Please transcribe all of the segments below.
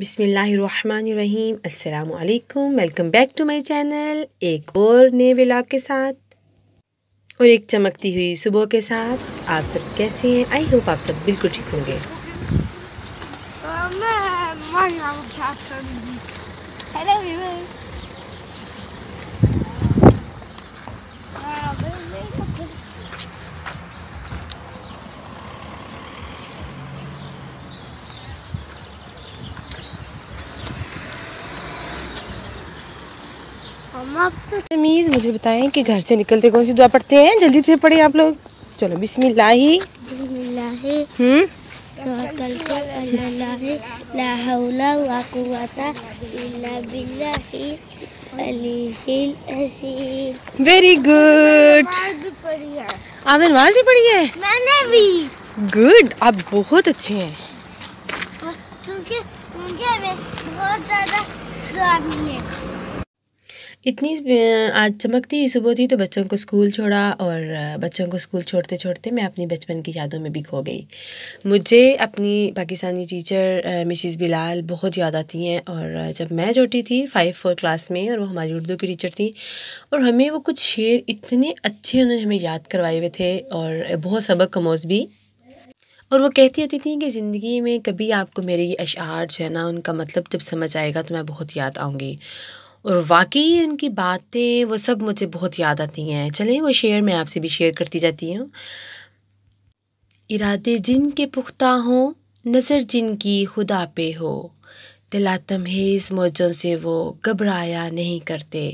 बिसमीम् अल्लाम welcome back to my channel एक और नए व्लाग के साथ और एक चमकती हुई सुबह के साथ आप सब कैसे हैं आई होप आप सब बिल्कुल ठीक होंगे हेलो तो मीज़ मुझे बताएं कि घर से निकलते कौन सी दुआ पढ़ते हैं जल्दी से पढ़े आप लोग चलो बिस्मिल्लाही हम्म वेरी गुड आपने वहाँ से पढ़ी है मैंने भी गुड आप बहुत अच्छे हैं मुझे मुझे बहुत ज़्यादा स्वाद मिलेगा इतनी आज चमकती ही सुबह थी तो बच्चों को स्कूल छोड़ा और बच्चों को स्कूल छोड़ते छोड़ते मैं अपनी बचपन की यादों में भी खो गई मुझे अपनी पाकिस्तानी टीचर मिसिस बिलाल बहुत याद आती हैं और जब मैं छोटी थी फाइव फोर क्लास में और वो हमारी उर्दू की टीचर थी और हमें वो कुछ शेर इतने अच्छे उन्होंने हमें याद करवाए हुए थे और बहुत सबक कमोज भी और वो कहती होती थी कि ज़िंदगी में कभी आपको मेरे ये अशार जो है ना उनका मतलब जब समझ आएगा तो मैं बहुत याद आऊँगी और वाकई उनकी बातें वो सब मुझे बहुत याद आती हैं चलें वो शेयर मैं आपसे भी शेयर करती जाती हूँ इरादे जिन के पुख्ता हों नज़र जिन की खुदा पे हो दिला तमहेज़ मौजों से वो घबराया नहीं करते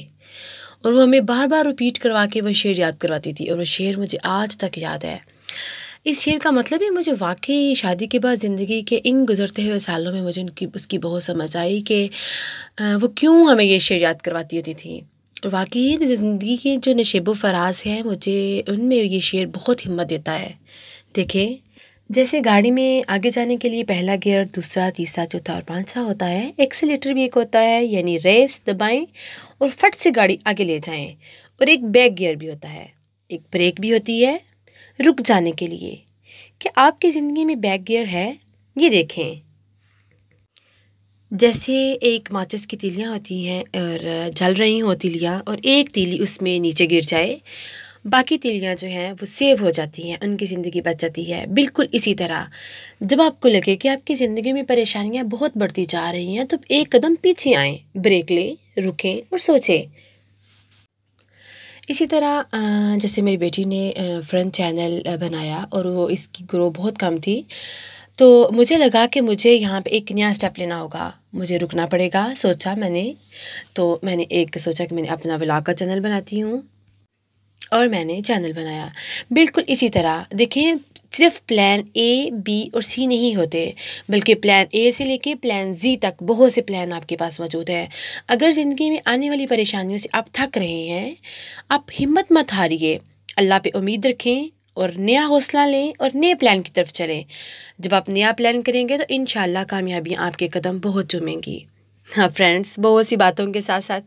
और वो हमें बार बार रिपीट करवा के वो शेर याद करवाती थी और वो शेर मुझे आज तक याद है इस शेर का मतलब ही मुझे वाकई शादी के बाद ज़िंदगी के इन गुज़रते हुए सालों में मुझे उनकी उसकी बहुत समझ आई कि वो क्यों हमें ये शेर याद करवाती होती थी तो वाकई ज़िंदगी के जो नशेब फराज हैं मुझे उनमें ये शेर बहुत हिम्मत देता है देखें जैसे गाड़ी में आगे जाने के लिए पहला गियर दूसरा तीसरा चौथा और पाँचवा होता है एक्सीटर भी एक होता है यानी रेस दबाएं और फट से गाड़ी आगे ले जाएं और एक बैक गियर भी होता है एक ब्रेक भी होती है रुक जाने के लिए क्या आपकी ज़िंदगी में बैक गियर है ये देखें जैसे एक माचिस की तीलियाँ होती हैं और जल रही हों तीलियाँ और एक तीली उसमें नीचे गिर जाए बाकी तीलियाँ जो हैं वो सेव हो जाती हैं उनकी ज़िंदगी बच जाती है बिल्कुल इसी तरह जब आपको लगे कि आपकी ज़िंदगी में परेशानियाँ बहुत बढ़ती जा रही हैं तो एक कदम पीछे आएँ ब्रेक लें रुकें और सोचें इसी तरह जैसे मेरी बेटी ने फ्रंट चैनल बनाया और वो इसकी ग्रो बहुत कम थी तो मुझे लगा कि मुझे यहाँ पे एक नया स्टेप लेना होगा मुझे रुकना पड़ेगा सोचा मैंने तो मैंने एक सोचा कि मैंने अपना व्लॉग का चैनल बनाती हूँ और मैंने चैनल बनाया बिल्कुल इसी तरह देखें सिर्फ प्लान ए बी और सी नहीं होते बल्कि प्लान ए से लेके प्लान जी तक बहुत से प्लान आपके पास मौजूद हैं अगर ज़िंदगी में आने वाली परेशानियों से आप थक रहे हैं आप हिम्मत मत हारिए अल्लाह पे उम्मीद रखें और नया हौसला लें और नए प्लान की तरफ चलें जब आप नया प्लान करेंगे तो इन कामयाबियाँ आपके कदम बहुत चूमेंगी हाँ फ्रेंड्स बहुत सी बातों के साथ साथ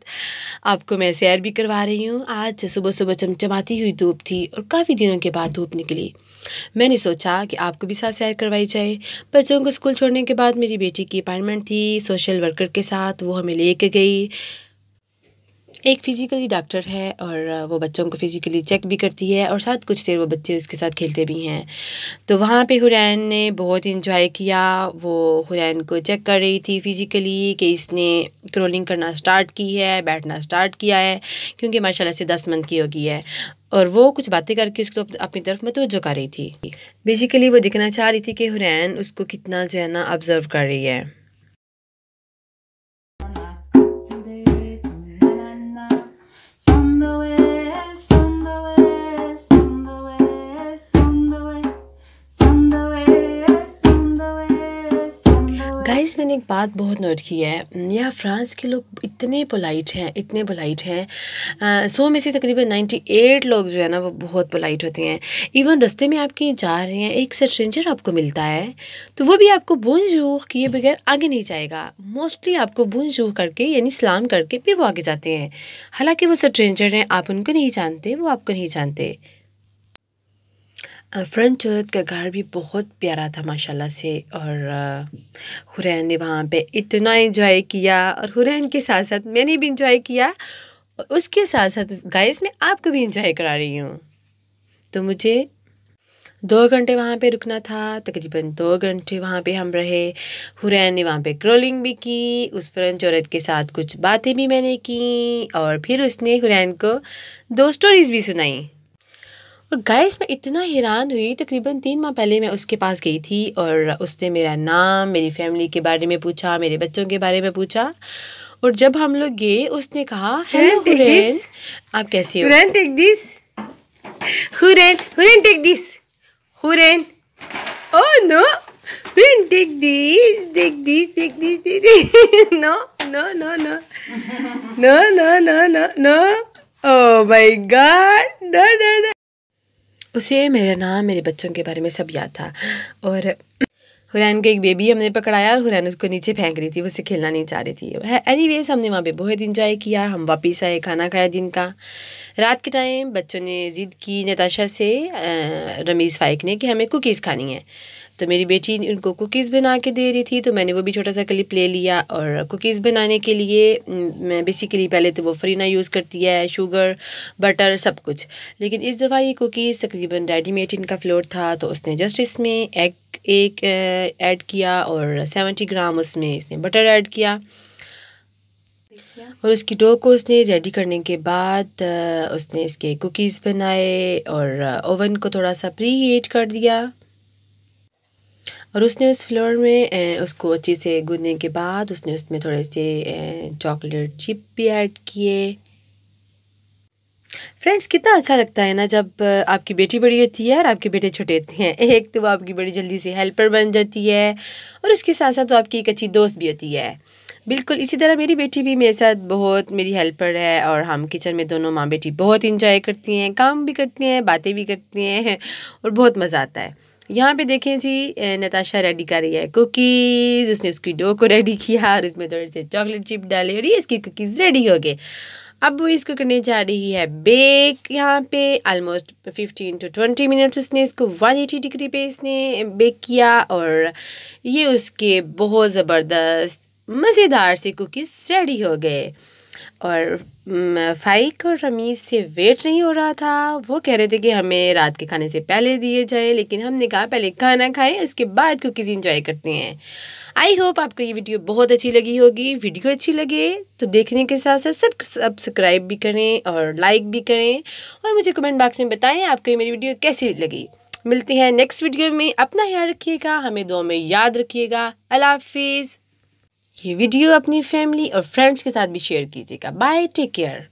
आपको मैं शेयर भी करवा रही हूँ आज सुबह सुबह चमचमाती हुई धूप थी और काफ़ी दिनों के बाद धूप निकली मैंने सोचा कि आपको भी साथ शेयर करवाई जाए बच्चों को स्कूल छोड़ने के बाद मेरी बेटी की अपॉइंटमेंट थी सोशल वर्कर के साथ वो हमें लेके गई एक फ़िज़िकली डॉक्टर है और वो बच्चों को फ़िज़िकली चेक भी करती है और साथ कुछ देर वो बच्चे उसके साथ खेलते भी हैं तो वहाँ पे हुरैन ने बहुत इंजॉय किया वो हुरैन को चेक कर रही थी फ़िज़िकली कि इसने क्रोलिंग करना स्टार्ट की है बैठना स्टार्ट किया है क्योंकि माशाल्लाह से दस मंथ की होगी है और वो कुछ बातें करके उसको अपनी तरफ मतवजो कर रही थी बेसिकली वो दिखना चाह रही थी कि हुरैन उसको कितना जो है ना ऑब्ज़र्व कर रही है फ्रांस मैंने एक बात बहुत नोट की है यहाँ फ्रांस के लोग इतने पोलाइट हैं इतने पोलाइट हैं सो में से तकरीबन नाइन्टी एट लोग जो है ना वो बहुत पोलाइट होते हैं इवन रस्ते में आप कहीं जा रहे हैं एक स्ट्रेंजर आपको मिलता है तो वो भी आपको बूंजूह किए बगैर आगे नहीं जाएगा मोस्टली आपको बूंजूह करके यानी सलाम करके फिर वो आगे जाते हैं हालाँकि वो स्ट्रेंजर हैं आप उनको नहीं जानते वो आपको नहीं जानते फ्रंट चौरत का घर भी बहुत प्यारा था माशाल्लाह से और हुरैन ने वहाँ पे इतना इन्जॉय किया और हुरैन के साथ साथ मैंने भी एंजॉय किया और उसके साथ साथ गाइस मैं आपको भी एंजॉय करा रही हूँ तो मुझे दो घंटे वहाँ पे रुकना था तकरीबन दो घंटे वहाँ पे हम रहे हुरैन ने वहाँ पे क्रोलिंग भी की उस फ्रन चौरत के साथ कुछ बातें भी मैंने की और फिर उसने हुरैन को दो स्टोरीज़ भी सुनाई और गैस मैं इतना हैरान हुई तकरीबन तीन माह पहले मैं उसके पास गई थी और उसने मेरा नाम मेरी फैमिली के बारे में पूछा मेरे बच्चों के बारे में पूछा और जब हम लोग गए उसने कहा हेलो हुरेन आप कैसे हो हुरेन टेक दिस हुरेन हुरेन टेक दिस हुरेन ओ नो हुरेन take this take this take this take this no no no no no no no no no oh my god no no no उसे मेरा नाम मेरे बच्चों के बारे में सब याद था और हुरैन का एक बेबी हमने पकड़ाया और हुरैन उसको नीचे फेंक रही थी वो उससे खेलना नहीं चाह रही थी एनी वेज हमने वहाँ पे बहुत इंजॉय किया हम वापस आए खाना खाया दिन का रात के टाइम बच्चों ने ज़िद की नताशा से रमीज़ फ़ाइक ने कि हमें कुकीज़ खानी है तो मेरी बेटी उनको कुकीज़ बना के दे रही थी तो मैंने वो भी छोटा सा क्लिप ले लिया और कुकीज़ बनाने के लिए मैं बेसिकली पहले तो वो फ्रीना यूज़ करती है शुगर बटर सब कुछ लेकिन इस दफ़ा ये कुकीज़ तकरीबन रेडीमेड इनका फ्लोर था तो उसने जस्ट इसमें एग एक ऐड किया और सेवेंटी ग्राम उसमें इसने बटर ऐड किया और उसकी डो को उसने रेडी करने के बाद उसने इसके कुकीज़ बनाए और ओवन को थोड़ा सा प्री हीट कर दिया और उसने उस फ्लोर में उसको अच्छे से गूंदने के बाद उसने उसमें थोड़े से चॉकलेट चिप भी ऐड किए फ्रेंड्स कितना अच्छा लगता है ना जब आपकी बेटी बड़ी होती है और आपके बेटे छोटे होते हैं एक तो वो आपकी बड़ी जल्दी से हेल्पर बन जाती है और उसके साथ साथ तो आपकी एक अच्छी दोस्त भी होती है बिल्कुल इसी तरह मेरी बेटी भी मेरे साथ बहुत मेरी हेल्पर है और हम किचन में दोनों माँ बेटी बहुत इंजॉय करती हैं काम भी करती हैं बातें भी करती हैं और बहुत मज़ा आता है यहाँ पे देखें जी नताशा रेडी कर रही है कुकीज़ उसने उसकी डो को रेडी किया और उसमें थोड़े से चॉकलेट चिप डाले और ये इसकी कुकीज़ रेडी हो गए अब वो इसको करने जा रही है बेक यहाँ पे almost fifteen to twenty minutes उसने इसको वन एटी डिग्री पे इसने बेक किया और ये उसके बहुत ज़बरदस्त मज़ेदार से कुकीज़ रेडी हो गए और फाइक और रमीज़ से वेट नहीं हो रहा था वो कह रहे थे कि हमें रात के खाने से पहले दिए जाए लेकिन हमने कहा पहले खाना खाएं उसके बाद कुकीज़ इंजॉय करते हैं आई होप आपको ये वीडियो बहुत अच्छी लगी होगी वीडियो अच्छी लगे तो देखने के साथ साथ सब सब्सक्राइब भी करें और लाइक भी करें और मुझे कमेंट बॉक्स में बताएं आपको ये मेरी वीडियो कैसी लगी मिलती है नेक्स्ट वीडियो में अपना ख्याल रखिएगा हमें दो में याद रखिएगा अल्लाह हाफिज़ ये वीडियो अपनी फैमिली और फ्रेंड्स के साथ भी शेयर कीजिएगा बाय टेक केयर